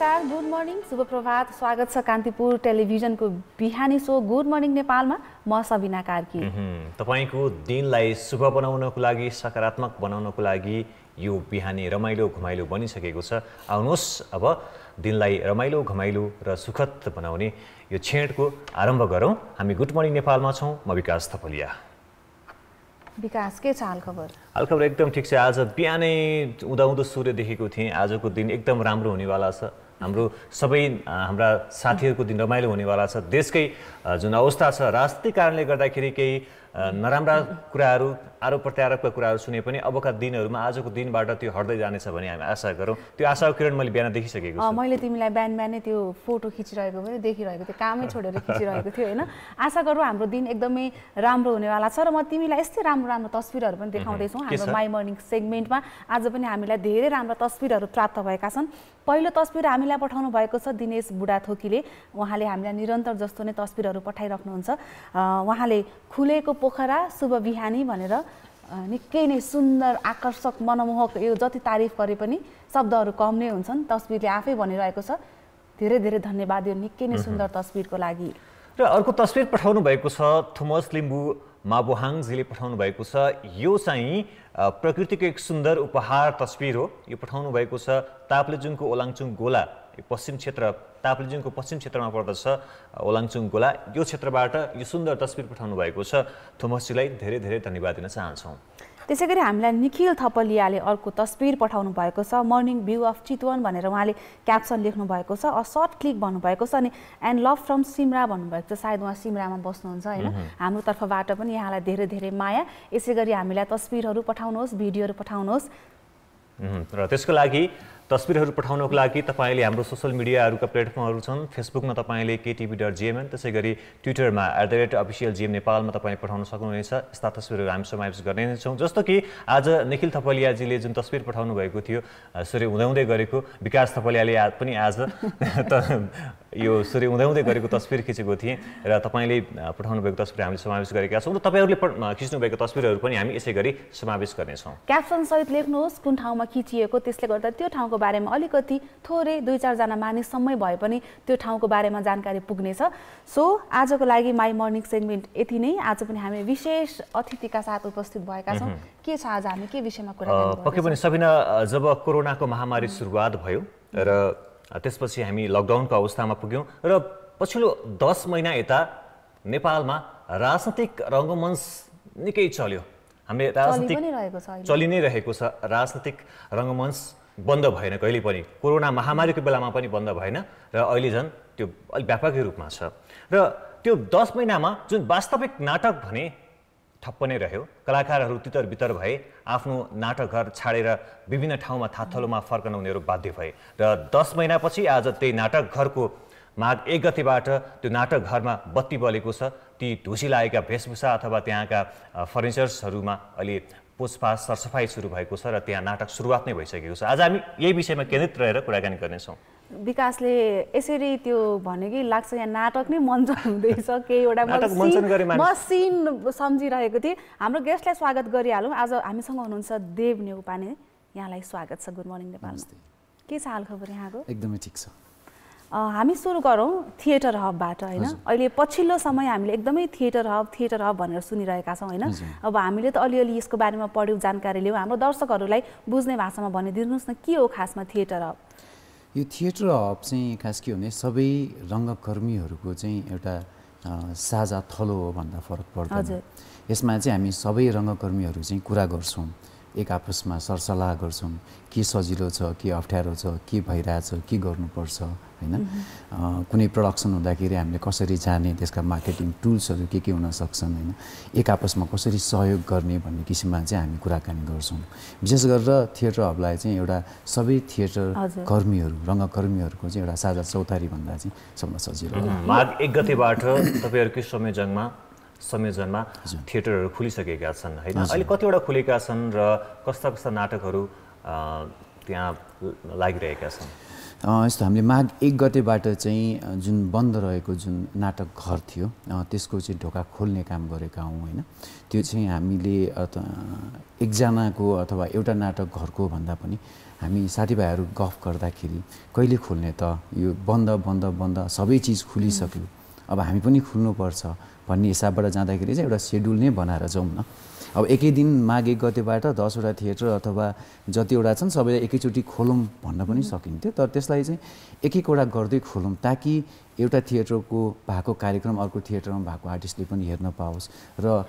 नमस्कार good morning शुभ प्रभात स्वागत छ कान्तिपुर टेलिभिजनको बिहानी सो गुड मर्निङ नेपालमा म सबिना कार्की तपाईँको दिनलाई शुभ बनाउनको लागि सकारात्मक बनाउनको लागि यो बिहानी रमाइलो घुमाइलो बनिसकेको छ आउनुहोस् अब दिनलाई रमाइलो घमाइलो र सुखद बनाउने यो छेडको आरम्भ गरौँ हामी गुड मर्निङ नेपालमा छौँ म विकास थपलिया विकास के छ हालखबर हालखबर एकदम ठिक छ आज बिहानै उदाउँदो सूर्य देखेको थिएँ आजको दिन एकदम राम्रो हुनेवाला छ हाम्रो सबै हाम्रा साथीहरूको दिन रमाइलो हुनेवाला छ देशकै जुन अवस्था छ राजनीतिक कारणले गर्दाखेरि केही नराम्रा कुराहरू आरोप प्रत्यारोपका कुराहरू सुने पनि अबका दिनहरूमा आजको दिनबाट त्यो हट्दै जानेछ भन्ने हामी आशा गरौँ त्यो आशाको किरण मैले बिहान देखिसकेको छु मैले तिमीलाई बिहान बिहानै त्यो फोटो खिचिरहेको पनि देखिरहेको थियो कामै छोडेर खिचिरहेको थियो होइन आशा गरौँ हाम्रो दिन एकदमै राम्रो हुनेवाला छ र म तिमीलाई यस्तै राम्रो राम्रो तस्विरहरू पनि देखाउँदैछौँ हाम्रो माई मर्निङ सेगमेन्टमा आज पनि हामीलाई धेरै राम्रा तस्विरहरू प्राप्त भएका छन् पहिलो तस्विर हामीलाई पठाउनु भएको छ दिनेश बुढाथोकीले उहाँले हामीलाई निरन्तर जस्तो नै तस्विरहरू पठाइराख्नुहुन्छ उहाँले खुलेको पोखरा शुभ बिहानी भनेर निकै नै सुन्दर आकर्षक मनमोहक यो जति तारिफ गरे पनि शब्दहरू कम नै हुन्छन् तस्बिरले आफै भनिरहेको छ धेरै धेरै धन्यवाद यो निकै नै सुन्दर तस्बिरको लागि र अर्को तस्बिर पठाउनु भएको छ थुमस लिम्बू माबुहाङजीले पठाउनु भएको छ यो चाहिँ प्रकृतिको एक सुन्दर उपहार तस्बिर हो यो पठाउनु भएको छ ताप्लेजुङको ओलाङचुङ गोला पश्चिम क्षेत्र ताप्लेजुङको पश्चिम क्षेत्रमा पर्दछ ओलाङचुङ गोला यो क्षेत्रबाट यो सुन्दर तस्विर पठाउनु भएको छ थुमसीलाई धेरै धेरै धन्यवाद दिन चाहन्छौँ त्यसै गरी हामीलाई निखिल थपलियाले अर्को तस्विर पठाउनु भएको छ मर्निङ भ्यू अफ चितवन भनेर उहाँले क्याप्सन लेख्नु भएको छ अ सर्ट क्लिक भन्नुभएको छ अनि एन्ड लभ फ्रम सिमरा भन्नुभएको छ सायद उहाँ सिमरामा बस्नुहुन्छ होइन हाम्रो तर्फबाट पनि यहाँलाई धेरै धेरै माया यसै गरी हामीलाई तस्विरहरू पठाउनुहोस् भिडियोहरू पठाउनुहोस् र त्यसको लागि तस्विरहरू पठाउनको लागि तपाईँले हाम्रो सोसियल मिडियाहरूका प्लेटफर्महरू छन् फेसबुकमा तपाईँले केटिभी डट जिएमएन त्यसै गरी ट्विटरमा at the rate official GM नेपालमा तपाईँ पठाउन सक्नुहुनेछ यस्ता तस्विरहरू हामी समावेश गर्ने नै छौँ जस्तो कि आज निखिल थपलियाजीले जुन तस्विर पठाउनु भएको थियो सूर्य हुँदै हुँदै गरेको विकास थपलियाले पनि आज त यो सूर्य हुँदै हुँदै गरेको तस्विर खिचेको थिएँ र तपाईँले पठाउनु भएको तस्विर हामीले समावेश गरेका छौँ र तपाईँहरूले खिच्नुभएको तस्विरहरू पनि हामी यसै गरी समावेश गर्नेछौँ सहित लेख्नुहोस् कुन ठाउँमा खिचिएको त्यसले गर्दा त्यो ठाउँको बारेमा अलिकति थोरै दुई चारजना मानिससम्मै भए पनि त्यो ठाउँको बारेमा जानकारी पुग्नेछ सो आजको लागि माई मर्निङ सेगमेन्ट यति नै आज पनि हामी विशेष अतिथिका साथ उपस्थित भएका छौँ के छ आज हामी के विषयमा कुरा पक्कै पनि सबिना जब कोरोनाको महामारी सुरुवात भयो र त्यसपछि हामी लकडाउनको अवस्थामा पुग्यौँ र पछिल्लो दस महिना यता नेपालमा राजनैतिक रङ्गमञ्च निकै चल्यो हामीले राजनीतिक चलि नै रहेको छ राजनैतिक रङ्गमञ्च बन्द भएन कहिले पनि कोरोना महामारीको बेलामा पनि बन्द भएन र अहिले झन् त्यो अलिक व्यापकै रूपमा छ र त्यो दस महिनामा जुन वास्तविक नाटक भने ठप्प नै रह्यो कलाकारहरू तितर बितर भए आफ्नो नाटक घर छाडेर विभिन्न ठाउँमा थाथलोमा फर्कन उनीहरू बाध्य भए र दस महिनापछि आज त्यही नाटक घरको माघ एक गतिबाट त्यो नाटक घरमा बत्ती बलेको छ ती ढुसी लागेका वेशभूषा अथवा त्यहाँका फर्निचर्सहरूमा अलि पुष्पा सरसफाइ सुरु भएको छ र त्यहाँ नाटक सुरुवात नै भइसकेको छ आज हामी यही विषयमा केन्द्रित रहेर कुराकानी गर्नेछौँ विकासले यसरी त्यो भने कि लाग्छ यहाँ नाटक नै मञ्चन हुँदैछ केही एउटा म सिन सम्झिरहेको थिएँ हाम्रो गेस्टलाई स्वागत गरिहालौँ आज हामीसँग हुनुहुन्छ देव नेउपाने यहाँलाई स्वागत छ गुड मर्निङ नेपाल के छ हालखबर यहाँको एकदमै ठिक छ हामी सुरु गरौँ थिएटर हबबाट होइन अहिले पछिल्लो समय हामीले एकदमै थिएटर हब थिएटर हब भनेर सुनिरहेका छौँ होइन अब हामीले त अलिअलि यसको बारेमा पढ्यौँ जानकारी लियौँ हाम्रो दर्शकहरूलाई बुझ्ने भाषामा भनिदिनुहोस् न के हो खासमा थिएटर हब यो थिएटर हब चाहिँ खास के हो भने सबै रङ्गकर्मीहरूको चाहिँ एउटा साझा थलो हो भन्दा फरक पर्छ यसमा चाहिँ हामी सबै रङ्गकर्मीहरू चाहिँ कुरा गर्छौँ एक आपसमा सरसल्लाह गर्छौँ के सजिलो छ के अप्ठ्यारो छ के भइरहेछ के गर्नुपर्छ होइन कुनै प्रडक्सन हुँदाखेरि हामीले कसरी जाने त्यसका मार्केटिङ टुल्सहरू के के हुन सक्छन् होइन एक आपसमा कसरी सहयोग गर्ने भन्ने किसिममा चाहिँ हामी कुराकानी गर्छौँ विशेष गरेर थिएटर हबलाई चाहिँ एउटा सबै थिएटर कर्मीहरू रङ्गकर्मीहरूको चाहिँ एउटा साझा चौतारी भन्दा चाहिँ सबभन्दा सजिलो एक गतिबाट तपाईँहरूकै जङ्गमा संयोजनमा थिएटरहरू खुलिसकेका छन् होइन अहिले कतिवटा खुलेका छन् र कस्ता कस्ता नाटकहरू त्यहाँ लागिरहेका छन् यस्तो हामीले माघ एक गतेबाट चाहिँ जुन बन्द रहेको जुन नाटक घर थियो त्यसको चाहिँ ढोका खोल्ने काम गरेका हौँ होइन त्यो चाहिँ हामीले एकजनाको अथवा एउटा नाटक घरको भन्दा पनि हामी साथीभाइहरू गफ गर्दाखेरि कहिले खोल्ने त यो बन्द बन्द बन्द सबै चिज खुलिसक्यो अब हामी पनि खुल्नुपर्छ भन्ने हिसाबबाट जाँदाखेरि चाहिँ एउटा सेड्युल नै बनाएर जाउँ न अब एकै दिन माघ एक गतेबाट दसवटा थिएटर अथवा जतिवटा छन् सबैलाई एकैचोटि खोलौँ भन्न पनि सकिन्थ्यो तर त्यसलाई चाहिँ एक एकवटा गर्दै खोलौँ ताकि एउटा थिएटरको भएको कार्यक्रम अर्को थिएटरमा भएको आर्टिस्टले पनि हेर्न पाओस् र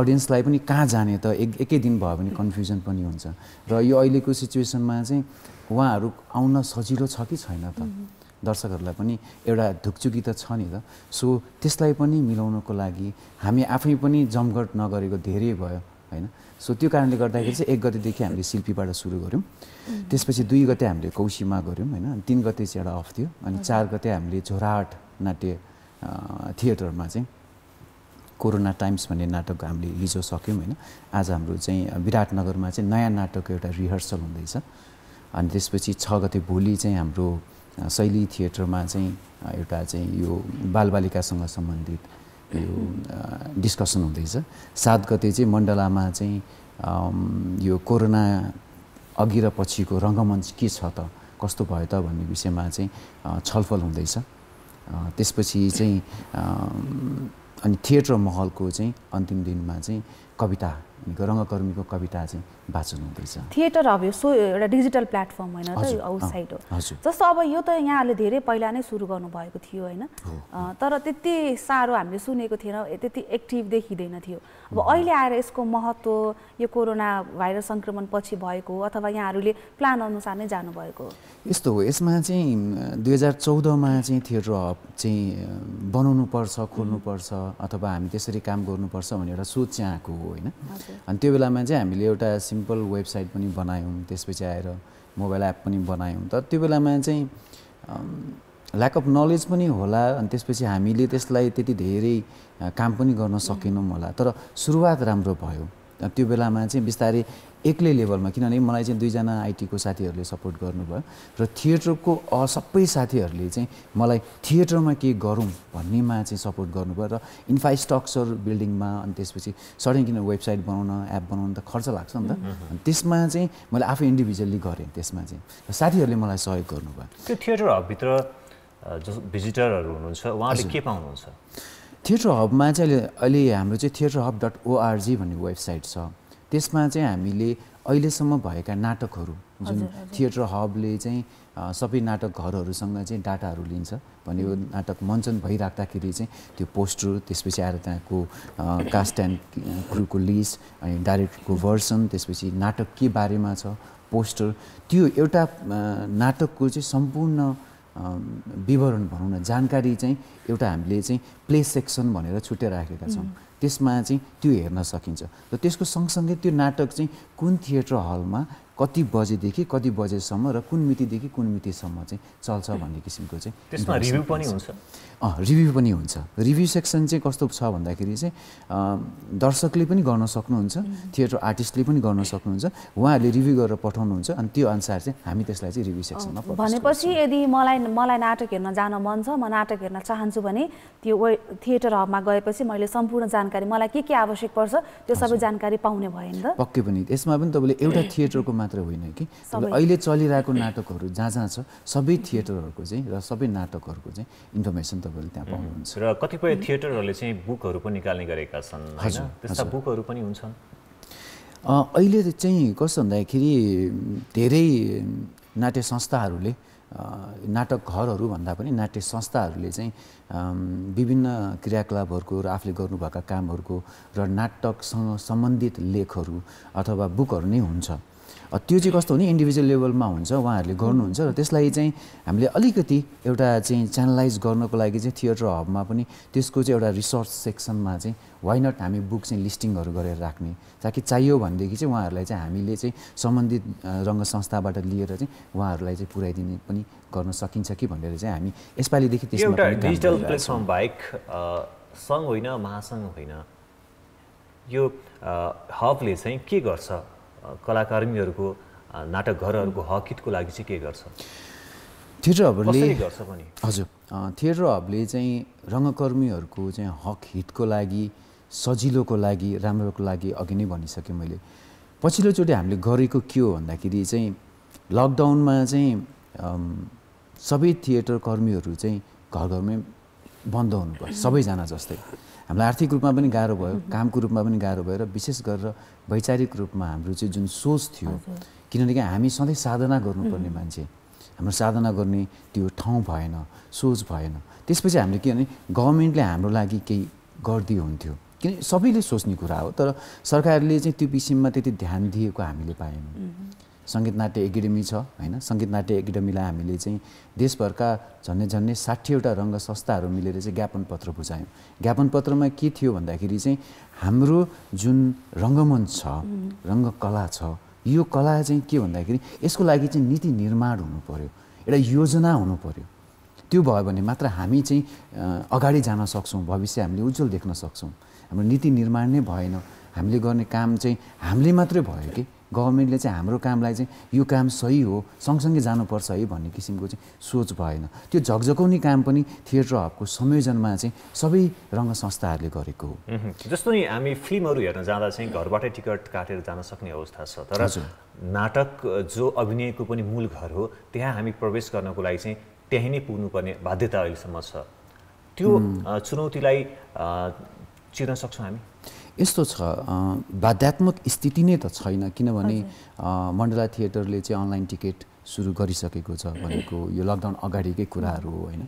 अडियन्सलाई पनि कहाँ जाने त एक एकै दिन भयो भने कन्फ्युजन पनि हुन्छ र यो अहिलेको सिचुएसनमा चाहिँ उहाँहरू आउन सजिलो छ कि छैन त दर्शकहरूलाई पनि एउटा धुकचुकी त छ नि त सो त्यसलाई पनि मिलाउनको लागि हामी आफै पनि जमघट नगरेको धेरै भयो होइन सो त्यो कारणले गर्दाखेरि चाहिँ एक गतेदेखि हामीले शिल्पीबाट सुरु गऱ्यौँ त्यसपछि दुई गते हामीले कौशीमा गऱ्यौँ होइन तिन गते चाहिँ एउटा अफ थियो अनि चार गते हामीले झोराहट नाट्य थिएटरमा चाहिँ कोरोना टाइम्स भन्ने नाटक हामीले हिजो सक्यौँ होइन आज हाम्रो चाहिँ विराटनगरमा चाहिँ नयाँ नाटकको एउटा रिहर्सल हुँदैछ अनि त्यसपछि छ गते भोलि चाहिँ हाम्रो शैली थिएटरमा चाहिँ एउटा चाहिँ यो बालबालिकासँग सम्बन्धित यो डिस्कसन हुँदैछ सात गते चाहिँ मण्डलामा चाहिँ यो कोरोना अघि र पछिको रङ्गमञ्च के छ त कस्तो भयो त भन्ने विषयमा चाहिँ छलफल हुँदैछ त्यसपछि चाहिँ अनि थिएटर महलको चाहिँ अन्तिम दिनमा चाहिँ कविता रङ्गकर्मीको कविता चाहिँ वाचन हुँदैछ थिएटर अब यो सो एउटा डिजिटल प्लेटफर्म होइन त आउटसाइड हो जस्तो अब यो त यहाँहरूले धेरै पहिला नै सुरु गर्नुभएको थियो होइन तर त्यति साह्रो हामीले सुनेको थिएन त्यति एक्टिभ देखिँदैन थियो अब अहिले आएर यसको महत्त्व यो कोरोना भाइरस सङ्क्रमण पछि भएको अथवा यहाँहरूले प्लान अनुसार नै जानुभएको यस्तो हो यसमा चाहिँ दुई हजार चौधमा चाहिँ थिएटर हब चाहिँ बनाउनुपर्छ खोल्नुपर्छ अथवा हामी त्यसरी काम गर्नुपर्छ भन्ने एउटा सोच चाहिँ आएको हो होइन अनि त्यो बेलामा चाहिँ हामीले एउटा सिम्पल वेबसाइट पनि बनायौँ त्यसपछि आएर मोबाइल एप पनि बनायौँ तर त्यो बेलामा चाहिँ ल्याक अफ नलेज पनि होला अनि त्यसपछि हामीले त्यसलाई त्यति धेरै काम पनि गर्न सकेनौँ होला तर सुरुवात राम्रो भयो त्यो बेलामा चाहिँ बिस्तारै एक्लै लेभलमा किनभने मलाई चाहिँ दुईजना आइटीको साथीहरूले सपोर्ट गर्नुभयो र थिएटरको सबै साथीहरूले चाहिँ मलाई थिएटरमा के गरौँ भन्नेमा चाहिँ सपोर्ट गर्नुभयो र इन्फ्रास्ट्रक्चर बिल्डिङमा अनि त्यसपछि सडन किन वेबसाइट बनाउन एप बनाउन त खर्च लाग्छ नि त अनि त्यसमा चाहिँ मैले आफै इन्डिभिजुअल्ली गरेँ त्यसमा चाहिँ र साथीहरूले मलाई सहयोग गर्नुभयो त्यो थिएटर हबभित्र जो भिजिटरहरू हुनुहुन्छ उहाँले के पाउनुहुन्छ थिएटर हबमा चाहिँ अहिले अहिले हाम्रो चाहिँ थिएटर हब डट ओआरजी भन्ने वेबसाइट छ त्यसमा चाहिँ हामीले अहिलेसम्म भएका नाटकहरू जुन थिएटर हबले चाहिँ सबै नाटक घरहरूसँग चाहिँ डाटाहरू लिन्छ भने यो नाटक मञ्चन भइराख्दाखेरि चाहिँ त्यो पोस्टर त्यसपछि आएर त्यहाँको कास्ट एन्ड क्रुको लिस्ट अनि डाइरेक्टरको भर्सन त्यसपछि नाटक के बारेमा छ पोस्टर त्यो एउटा नाटकको चाहिँ सम्पूर्ण विवरण भनौँ न जानकारी चाहिँ एउटा हामीले चाहिँ प्ले सेक्सन भनेर छुट्याइ राखेका छौँ त्यसमा चाहिँ त्यो हेर्न सकिन्छ र त्यसको सँगसँगै त्यो नाटक चाहिँ कुन थिएटर हलमा कति बजेदेखि कति बजेसम्म र कुन मितिदेखि कुन मितिसम्म चाहिँ चल्छ भन्ने किसिमको चाहिँ त्यसमा रिभ्यू पनि हुन्छ अँ रिभ्यू पनि हुन्छ रिभ्यू सेक्सन चाहिँ कस्तो छ भन्दाखेरि चाहिँ दर्शकले पनि गर्न सक्नुहुन्छ थिएटर आर्टिस्टले पनि गर्न सक्नुहुन्छ उहाँहरूले रिभ्यू गरेर पठाउनुहुन्छ अनि त्यो अनुसार चाहिँ हामी त्यसलाई चाहिँ रिभ्यू सेक्सनमा भनेपछि यदि मलाई मलाई नाटक हेर्न जान मन छ म नाटक हेर्न चाहन्छु भने त्यो थिएटर हबमा गएपछि मैले सम्पूर्ण जानकारी मलाई के के आवश्यक पर्छ त्यो सबै जानकारी पाउने भयो नि त पक्कै पनि यसमा पनि तपाईँले एउटा थिएटरको मात्र मात्र होइन कि अहिले चलिरहेको नाटकहरू जहाँ जहाँ छ सबै थिएटरहरूको चाहिँ र सबै नाटकहरूको चाहिँ इन्फर्मेसन तपाईँले त्यहाँ पाउनुहुन्छ र कतिपय थिएटरहरूले चाहिँ बुकहरू पनि निकाल्ने गरेका छन् हजुर त्यस्ता बुकहरू पनि हुन्छन् अहिले चाहिँ कस्तो भन्दाखेरि धेरै नाट्य संस्थाहरूले नाटक घरहरू भन्दा पनि नाट्य संस्थाहरूले चाहिँ विभिन्न क्रियाकलापहरूको र आफूले गर्नुभएका कामहरूको र नाटकसँग सम्बन्धित लेखहरू अथवा बुकहरू नै हुन्छ त्यो चाहिँ कस्तो हुने इन्डिभिजुअल लेभलमा हुन्छ उहाँहरूले गर्नुहुन्छ र त्यसलाई चाहिँ हामीले अलिकति एउटा चाहिँ च्यानलाइज गर्नको लागि चाहिँ थिएटर हबमा पनि त्यसको चाहिँ एउटा रिसर्च सेक्सनमा चाहिँ वाइ नट हामी बुक चाहिँ लिस्टिङहरू गरेर राख्ने ताकि चाहियो भनेदेखि चाहिँ उहाँहरूलाई चाहिँ हामीले चाहिँ सम्बन्धित रङ्ग संस्थाबाट लिएर चाहिँ उहाँहरूलाई चाहिँ पुऱ्याइदिने पनि गर्न सकिन्छ कि भनेर चाहिँ हामी यसपालिदेखि एउटा डिजिटल प्लेटफर्म बाहेक सङ्घ होइन महासङ्घ होइन यो हबले चाहिँ के गर्छ कलाकर्मीहरूको नाटकघरहरूको हकितको लागि चाहिँ के गर्छ थिएटर हबले गर्छ पनि हजुर थिएटर हबले चाहिँ रङ्गकर्मीहरूको चाहिँ हक हितको लागि सजिलोको लागि राम्रोको लागि अघि नै भनिसकेँ मैले पछिल्लोचोटि हामीले गरेको के हो भन्दाखेरि चाहिँ लकडाउनमा चाहिँ सबै थिएटर कर्मीहरू चाहिँ घर घरमै बन्द हुनुपर्छ सबैजना जस्तै हामीलाई आर्थिक रूपमा पनि गाह्रो भयो कामको रूपमा पनि गाह्रो भयो र विशेष गरेर वैचारिक रूपमा हाम्रो चाहिँ जुन सोच थियो किनभने हामी सधैँ साधना गर्नुपर्ने मान्छे हाम्रो साधना गर्ने त्यो ठाउँ भएन सोच भएन त्यसपछि हामीले के भने गभर्मेन्टले हाम्रो लागि केही गरिदियो हुन्थ्यो किन सबैले सोच्ने कुरा हो तर सरकारले चाहिँ त्यो विषयमा त्यति ध्यान दिएको हामीले पाएनौँ सङ्गीत नाट्य एकाडेमी छ होइन सङ्गीत नाट्य एकाडेमीलाई हामीले चाहिँ देशभरका झन्डै झन्डै साठीवटा रङ्ग संस्थाहरू मिलेर चाहिँ ज्ञापन पत्र बुझायौँ ज्ञापन पत्रमा के थियो भन्दाखेरि चाहिँ हाम्रो जुन रङ्गमञ्च छ रङ्गकला छ यो कला चाहिँ के भन्दाखेरि यसको लागि चाहिँ नीति निर्माण हुनु पऱ्यो एउटा योजना हुनु पऱ्यो त्यो भयो भने मात्र हामी चाहिँ अगाडि जान सक्छौँ भविष्य हामीले उज्जवल देख्न सक्छौँ हाम्रो नीति निर्माण नै भएन हामीले गर्ने काम चाहिँ हामीले मात्रै भयो कि गभर्मेन्टले चाहिँ हाम्रो कामलाई चाहिँ यो काम सही हो सँगसँगै जानुपर्छ है भन्ने किसिमको चाहिँ सोच भएन त्यो झकझकाउने काम पनि थिएटर हबको संयोजनमा चाहिँ सबै रङ्ग संस्थाहरूले गरेको हो जस्तो नि हामी फिल्महरू हेर्न जाँदा चाहिँ घरबाटै टिकट काटेर जान सक्ने अवस्था छ तर नाटक जो अभिनयको पनि मूल घर हो त्यहाँ हामी प्रवेश गर्नको लागि चाहिँ त्यहीँ नै पुग्नुपर्ने बाध्यता अहिलेसम्म छ त्यो चुनौतीलाई चिर्न सक्छौँ हामी यस्तो छ बाध्यात्मक स्थिति नै त छैन किनभने मण्डला थिएटरले चाहिँ अनलाइन टिकट सुरु गरिसकेको छ भनेको यो लकडाउन अगाडिकै कुराहरू हो होइन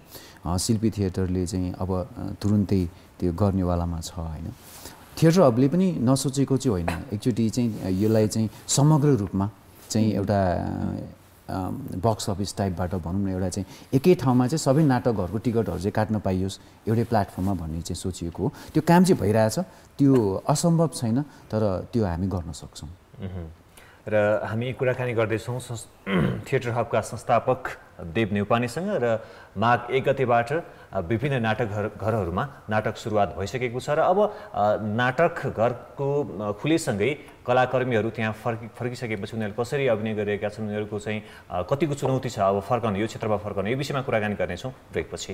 शिल्पी थिएटरले चाहिँ अब तुरुन्तै त्यो गर्नेवालामा छ होइन थिएटर हबले पनि नसोचेको चाहिँ होइन एकचोटि चाहिँ यसलाई चाहिँ समग्र रूपमा चाहिँ एउटा बक्स अफिस टाइपबाट भनौँ न एउटा चाहिँ एकै ठाउँमा चाहिँ सबै नाटकहरूको टिकटहरू चाहिँ काट्न पाइयोस् एउटै प्लेटफर्ममा भन्ने चाहिँ सोचिएको हो त्यो काम चाहिँ भइरहेछ त्यो असम्भव छैन तर त्यो हामी गर्न सक्छौँ र हामी कुराकानी गर्दैछौँ थिएटर हबका संस्थापक देव नेउपानेसँग र माघ एक गतेबाट विभिन्न नाटक घर घरहरूमा नाटक सुरुवात भइसकेको छ र अब नाटक घरको खुलेसँगै कलाकर्मीहरू त्यहाँ फर्कि फर्किसकेपछि उनीहरू कसरी अभिनय गरिरहेका छन् उनीहरूको चाहिँ कतिको चुनौती छ अब फर्कन यो क्षेत्रमा फर्कन यो विषयमा कुराकानी गर्नेछौँ ब्रेकपछि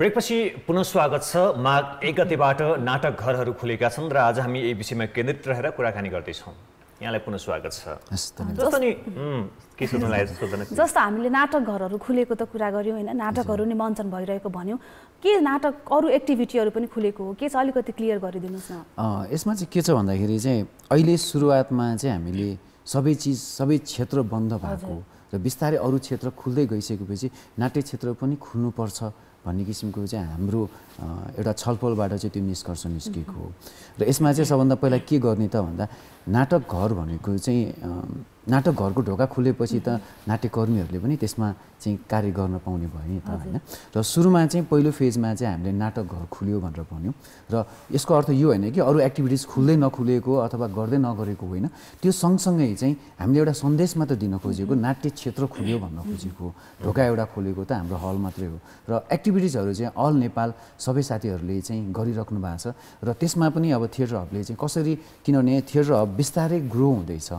ब्रेकपछि पुनः स्वागत छ माघ एक गतेबाट नाटक घरहरू खुलेका छन् र आज हामी यही विषयमा केन्द्रित रहेर कुराकानी गर्दैछौँ यहाँलाई पुनः स्वागत छ जस्तो हामीले नाटक घरहरू खुलेको त कुरा गऱ्यौँ होइन नाटकहरू नै मञ्चन भइरहेको भन्यौँ के नाटक अरू एक्टिभिटीहरू पनि खुलेको हो के छ अलिकति क्लियर गरिदिनुहोस् न यसमा चाहिँ के छ भन्दाखेरि चाहिँ अहिले सुरुवातमा चाहिँ हामीले सबै चिज सबै क्षेत्र बन्द भएको र बिस्तारै अरू क्षेत्र खुल्दै गइसकेपछि नाट्य क्षेत्र पनि खुल्नुपर्छ भन्ने किसिमको चाहिँ हाम्रो एउटा छलफलबाट चाहिँ त्यो निष्कर्ष निस्केको हो र यसमा चाहिँ सबभन्दा पहिला के गर्ने त भन्दा नाटक घर भनेको चाहिँ नाटक घरको ढोका खुलेपछि त नाट्यकर्मीहरूले पनि त्यसमा चाहिँ कार्य गर्न पाउने भयो नि त होइन र सुरुमा चाहिँ पहिलो फेजमा चाहिँ हामीले नाटक घर खुल्यो भनेर भन्यौँ र यसको अर्थ यो होइन कि अरू एक्टिभिटिज खुल्दै नखुलेको अथवा गर्दै नगरेको होइन त्यो सँगसँगै चाहिँ हामीले एउटा सन्देश मात्र दिन खोजेको नाट्य क्षेत्र खुल्यो भन्न खोजेको ढोका एउटा खोलेको त हाम्रो हल मात्रै हो र एक्टिभिटिजहरू चाहिँ अल नेपाल सबै साथीहरूले चाहिँ गरिराख्नु भएको छ र त्यसमा पनि अब थिएटर हबले चाहिँ कसरी किनभने थिएटर हब बिस्तारै ग्रो हुँदैछ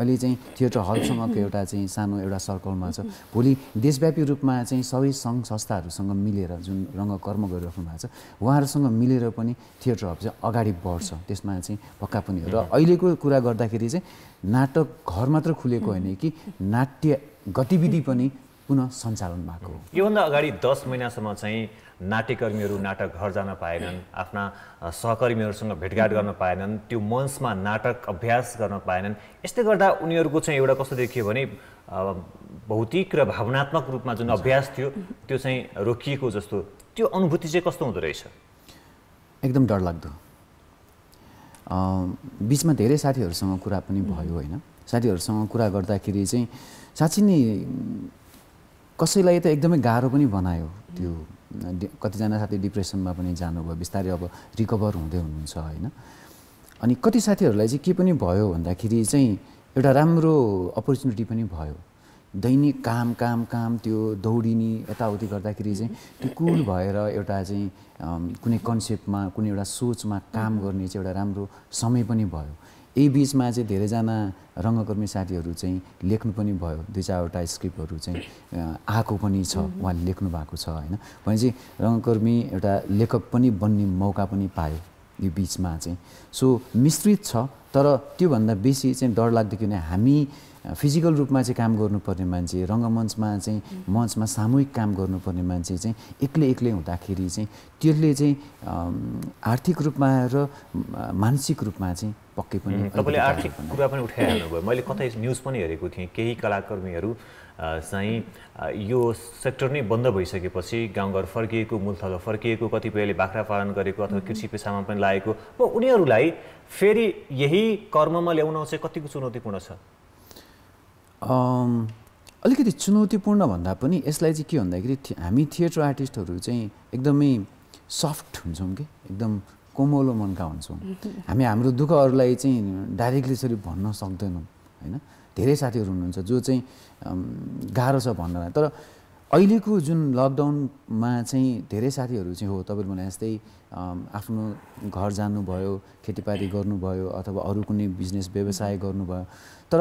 अहिले चाहिँ थिएटर हबसँगको एउटा चाहिँ सानो एउटा सर्कलमा छ भोलि देशव्यापी रूपमा चाहिँ सबै सङ्घ संस्थाहरूसँग मिलेर जुन रङ्गकर्म गरिराख्नु भएको छ उहाँहरूसँग मिलेर पनि थिएटर हब चाहिँ अगाडि बढ्छ त्यसमा चाहिँ पक्का पनि हो र अहिलेको कुरा गर्दाखेरि चाहिँ नाटक घर मात्र खुलेको होइन कि नाट्य गतिविधि पनि पुनः सञ्चालन भएको हो योभन्दा अगाडि दस महिनासम्म चाहिँ नाट्यकर्मीहरू नाटक घर जान पाएनन् आफ्ना सहकर्मीहरूसँग भेटघाट गर्न पाएनन् त्यो मञ्चमा नाटक अभ्यास गर्न पाएनन् यस्तै गर्दा उनीहरूको चाहिँ एउटा कस्तो देखियो भने भौतिक र भावनात्मक रूपमा जुन अभ्यास थियो त्यो चाहिँ रोकिएको जस्तो त्यो अनुभूति चाहिँ कस्तो हुँदो रहेछ एकदम डरलाग्दो बिचमा धेरै साथीहरूसँग कुरा पनि भयो होइन साथीहरूसँग कुरा गर्दाखेरि चाहिँ साँच्ची नै कसैलाई त एकदमै गाह्रो पनि बनायो त्यो कतिजना साथी डिप्रेसनमा पनि जानुभयो बिस्तारै अब रिकभर हुँदै हुनुहुन्छ होइन अनि कति साथीहरूलाई चाहिँ के पनि भयो भन्दाखेरि चाहिँ एउटा राम्रो अपर्च्युनिटी पनि भयो दैनिक काम काम काम त्यो दौडिने यताउति गर्दाखेरि चाहिँ त्यो कुल भएर एउटा चाहिँ कुनै कन्सेप्टमा कुनै एउटा सोचमा काम गर्ने चाहिँ एउटा राम्रो समय पनि भयो यही बिचमा चाहिँ धेरैजना रङ्गकर्मी साथीहरू चाहिँ लेख्नु पनि भयो दुई चारवटा स्क्रिप्टहरू चाहिँ आएको पनि छ उहाँले लेख्नु भएको छ होइन भनेपछि रङ्गकर्मी एउटा लेखक पनि बन्ने मौका पनि पायो यो बिचमा चाहिँ सो मिश्रित छ तर त्योभन्दा बेसी चाहिँ डर लाग्दो किनभने हामी फिजिकल रूपमा चाहिँ काम गर्नुपर्ने मान्छे रङ्गमञ्चमा चाहिँ मञ्चमा सामूहिक काम गर्नुपर्ने मान्छे चाहिँ एक्लै एक्लै हुँदाखेरि चाहिँ त्यसले चाहिँ आर्थिक रूपमा र मानसिक रूपमा चाहिँ पक्कै पनि तपाईँले आर्थिक कुरा पनि उठाइहाल्नुभयो मैले कतै न्युज पनि हेरेको थिएँ केही कलाकर्मीहरू चाहिँ यो सेक्टर नै बन्द भइसकेपछि गाउँघर फर्किएको मूलथल फर्किएको कतिपयले बाख्रा पालन गरेको अथवा कृषि पेसामा पनि लागेको म उनीहरूलाई फेरि यही कर्ममा ल्याउन चाहिँ कतिको चुनौतीपूर्ण छ अलिकति चुनौतीपूर्ण भन्दा पनि यसलाई चाहिँ के भन्दाखेरि हामी थिएटर आर्टिस्टहरू चाहिँ एकदमै सफ्ट हुन्छौँ कि एकदम कोमलो मनका हुन्छौँ हामी हाम्रो दुःखहरूलाई चाहिँ डाइरेक्टली यसरी भन्न सक्दैनौँ होइन धेरै साथीहरू हुनुहुन्छ जो चाहिँ गाह्रो छ भन्न तर अहिलेको जुन लकडाउनमा चाहिँ धेरै साथीहरू चाहिँ हो तपाईँले भने जस्तै आफ्नो घर जानुभयो खेतीपाती गर्नुभयो अथवा अरू कुनै बिजनेस व्यवसाय गर्नुभयो तर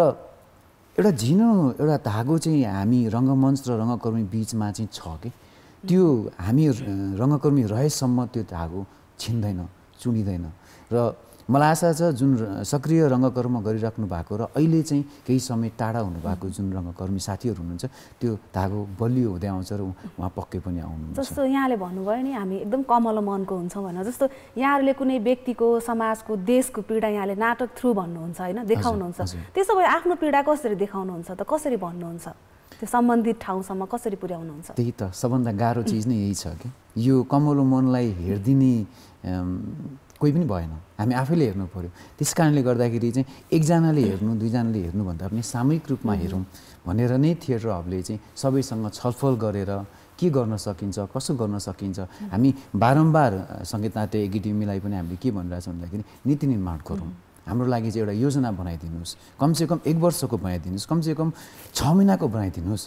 एउटा झिनो एउटा धागो चाहिँ हामी रङ्गमञ्च र रङ्गकर्मी बिचमा चाहिँ छ कि त्यो हामी रङ्गकर्मी रहेसम्म त्यो धागो छिन्दैन चुनिँदैन र मलाई आशा छ जुन सक्रिय रङ्गकर्म गरिराख्नु भएको र अहिले चाहिँ केही समय टाढा हुनुभएको जुन रङ्गकर्मी साथीहरू हुनुहुन्छ त्यो धागो बलियो हुँदै आउँछ र उहाँ पक्कै पनि आउनुहुन्छ जस्तो यहाँले भन्नुभयो नि हामी एकदम कमलो मनको हुन्छौँ भनेर जस्तो यहाँहरूले कुनै व्यक्तिको समाजको देशको पीडा यहाँले नाटक थ्रु भन्नुहुन्छ होइन देखाउनुहुन्छ त्यसो भए आफ्नो पीडा कसरी देखाउनुहुन्छ त कसरी भन्नुहुन्छ त्यो सम्बन्धित ठाउँसम्म कसरी पुर्याउनुहुन्छ त्यही त सबभन्दा गाह्रो चिज नै यही छ कि यो कमलो मनलाई हेरिदिने कोही पनि भएन हामी आफैले हेर्नु पऱ्यो त्यस कारणले गर्दाखेरि चाहिँ एकजनाले हेर्नु दुईजनाले हेर्नुभन्दा पनि सामूहिक रूपमा हेरौँ भनेर नै थिएटर हबले चाहिँ सबैसँग छलफल गरेर के गर्न सकिन्छ कसो गर्न सकिन्छ हामी बारम्बार सङ्गीत नाट्य एकाडेमीलाई पनि हामीले के भनिरहेछौँ भन्दाखेरि नीति निर्माण गरौँ हाम्रो लागि चाहिँ एउटा योजना बनाइदिनुहोस् कमसेकम एक वर्षको बनाइदिनुहोस् कमसेकम छ महिनाको बनाइदिनुहोस्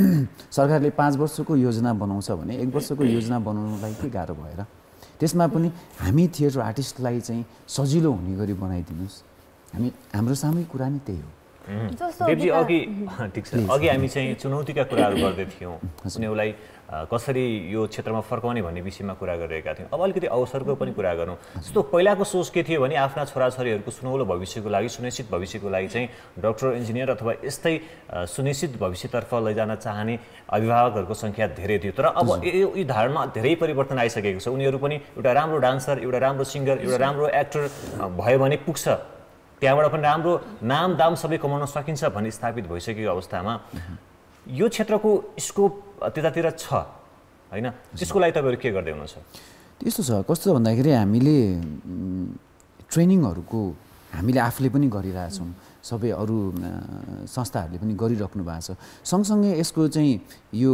सरकारले पाँच वर्षको योजना बनाउँछ भने एक वर्षको योजना बनाउनलाई के गाह्रो भएर त्यसमा पनि हामी थिएटर आर्टिस्टलाई चाहिँ सजिलो हुने गरी बनाइदिनुहोस् हामी हाम्रो सामूहिक कुरा नै त्यही हो देवजी अघि ठिक छ अघि हामी चाहिँ चुनौतीका कुराहरू गर्दै थियौँ उनीहरूलाई कसरी यो क्षेत्रमा फर्काउने भन्ने विषयमा कुरा गरिरहेका थियौँ अब अलिकति अवसरको पनि कुरा गरौँ जस्तो पहिलाको सोच के थियो भने आफ्ना छोराछोरीहरूको सुनौलो भविष्यको लागि सुनिश्चित भविष्यको लागि चाहिँ डक्टर इन्जिनियर अथवा यस्तै सुनिश्चित भविष्यतर्फ लैजान चाहने अभिभावकहरूको सङ्ख्या धेरै थियो तर अब यी धारणा धेरै परिवर्तन आइसकेको छ उनीहरू पनि एउटा राम्रो डान्सर एउटा राम्रो सिङ्गर एउटा राम्रो एक्टर भयो भने पुग्छ त्यहाँबाट पनि राम्रो नाम दाम सबै कमाउन सकिन्छ भन्ने स्थापित भइसकेको अवस्थामा यो क्षेत्रको स्कोप त्यतातिर छ होइन त्यसको लागि तपाईँहरू के गर्दै हुनुहुन्छ त्यस्तो छ कस्तो भन्दाखेरि हामीले ट्रेनिङहरूको हामीले आफूले पनि गरिरहेछौँ सबै अरू संस्थाहरूले पनि गरिराख्नु भएको छ सँगसँगै यसको चाहिँ यो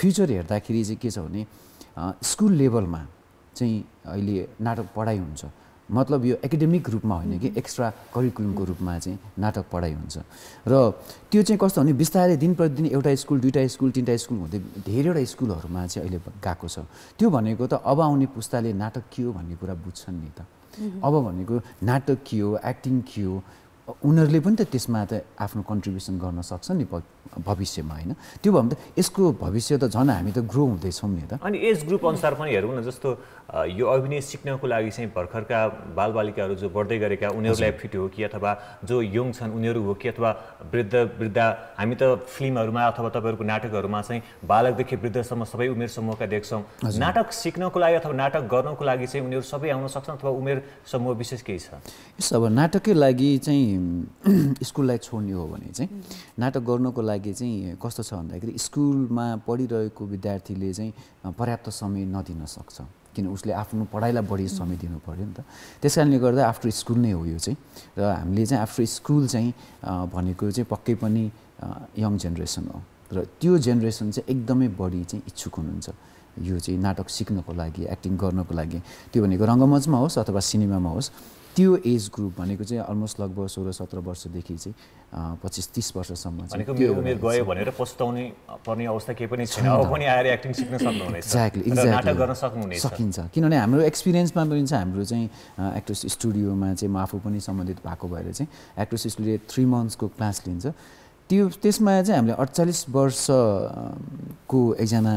फ्युचर हेर्दाखेरि चाहिँ के छ भने स्कुल लेभलमा चाहिँ अहिले नाटक पढाइ हुन्छ मतलब यो एकाडेमिक रूपमा होइन कि एक्स्ट्रा करिकुलमको रूपमा चाहिँ नाटक पढाइ हुन्छ र त्यो चाहिँ कस्तो भने बिस्तारै दिन प्रतिदिन एउटा स्कुल दुईवटा स्कुल तिनवटा स्कुल हुँदै धेरैवटा स्कुलहरूमा चाहिँ अहिले गएको छ त्यो भनेको त अब आउने पुस्ताले नाटक के हो भन्ने कुरा बुझ्छन् नि त अब भनेको नाटक के हो एक्टिङ के हो उनीहरूले पनि त त्यसमा त आफ्नो कन्ट्रिब्युसन गर्न सक्छ नि भविष्यमा होइन त्यो भयो भने त यसको भविष्य त झन् हामी त ग्रो हुँदैछौँ नि त अनि एज ग्रुप अनुसार पनि हेरौँ न जस्तो यो अभिनय सिक्नको लागि चाहिँ भर्खरका बालबालिकाहरू जो बढ्दै गरेका उनीहरूलाई फिट हो कि अथवा जो यङ छन् उनीहरू हो कि अथवा वृद्ध वृद्ध हामी त फिल्महरूमा अथवा तपाईँहरूको नाटकहरूमा चाहिँ बालकदेखि वृद्धसम्म सबै उमेर समूहका देख्छौँ नाटक सिक्नको लागि अथवा नाटक गर्नको लागि चाहिँ उनीहरू सबै आउन सक्छन् अथवा उमेर समूह विशेष केही छ यस अब नाटकै लागि चाहिँ स्कुललाई छोड्ने हो भने चाहिँ नाटक गर्नको लागि चाहिँ कस्तो छ भन्दाखेरि स्कुलमा पढिरहेको विद्यार्थीले चाहिँ पर्याप्त समय नदिन सक्छ किन उसले आफ्नो पढाइलाई बढी समय दिनु पऱ्यो नि त त्यस कारणले गर्दा आफ्टर स्कुल नै हो यो चाहिँ र हामीले चाहिँ आफ्टर स्कुल चाहिँ भनेको चाहिँ पक्कै पनि यङ जेनेरेसन हो र त्यो जेनेरेसन चाहिँ एकदमै बढी चाहिँ इच्छुक हुनुहुन्छ यो चाहिँ नाटक सिक्नको लागि एक्टिङ गर्नको लागि त्यो भनेको रङ्गमञ्चमा होस् अथवा सिनेमामा होस् त्यो एज ग्रुप भनेको चाहिँ अलमोस्ट लगभग सोह्र सत्र वर्षदेखि चाहिँ पच्चिस तिस वर्षसम्म भनेको सकिन्छ किनभने हाम्रो एक्सपिरियन्समा पनि छ हाम्रो चाहिँ एक्ट्रेस स्टुडियोमा चाहिँ म आफू पनि सम्बन्धित भएको भएर चाहिँ एक्ट्रेस स्टुडियो थ्री मन्थ्सको क्लास लिन्छ त्यो त्यसमा चाहिँ हामीले अडचालिस वर्षको एकजना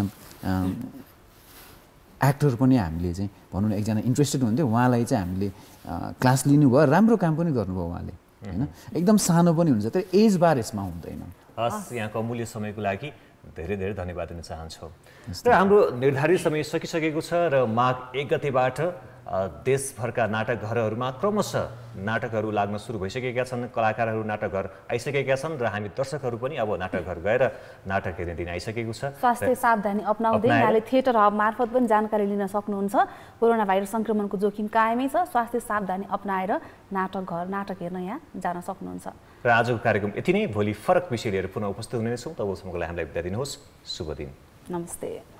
एक्टर पनि हामीले चाहिँ भनौँ न एकजना इन्ट्रेस्टेड हुन्थ्यो उहाँलाई चाहिँ हामीले क्लास लिनुभयो राम्रो काम पनि गर्नुभयो उहाँले होइन एकदम सानो पनि हुन्छ तर एज बार यसमा हुँदैन हस् यहाँको अमूल्य समयको लागि धेरै धेरै धन्यवाद दिन चाहन्छौँ र हाम्रो निर्धारित समय सकिसकेको छ र माघ एक गतेबाट देशभरका नाटकघरहरूमा क्रमशः नाटकहरू लाग्न सुरु भइसकेका छन् कलाकारहरू नाटकघर आइसकेका छन् र हामी दर्शकहरू पनि अब नाटकघर गएर नाटक हेर्ने दिन आइसकेको छ स्वास्थ्य सावधानी अप्नाउँदै यहाँले थिएटर हब मार्फत पनि जानकारी लिन सक्नुहुन्छ कोरोना भाइरस सङ्क्रमणको जोखिम कायमै छ स्वास्थ्य सावधानी अप्नाएर नाटक घर नाटक हेर्न यहाँ जान सक्नुहुन्छ र आजको कार्यक्रम यति नै भोलि फरक विषय लिएर पुनः उपस्थित हुनेछौँ तबसम्मको लागि हामीलाई बिदा दिनुहोस् शुभ दिन नमस्ते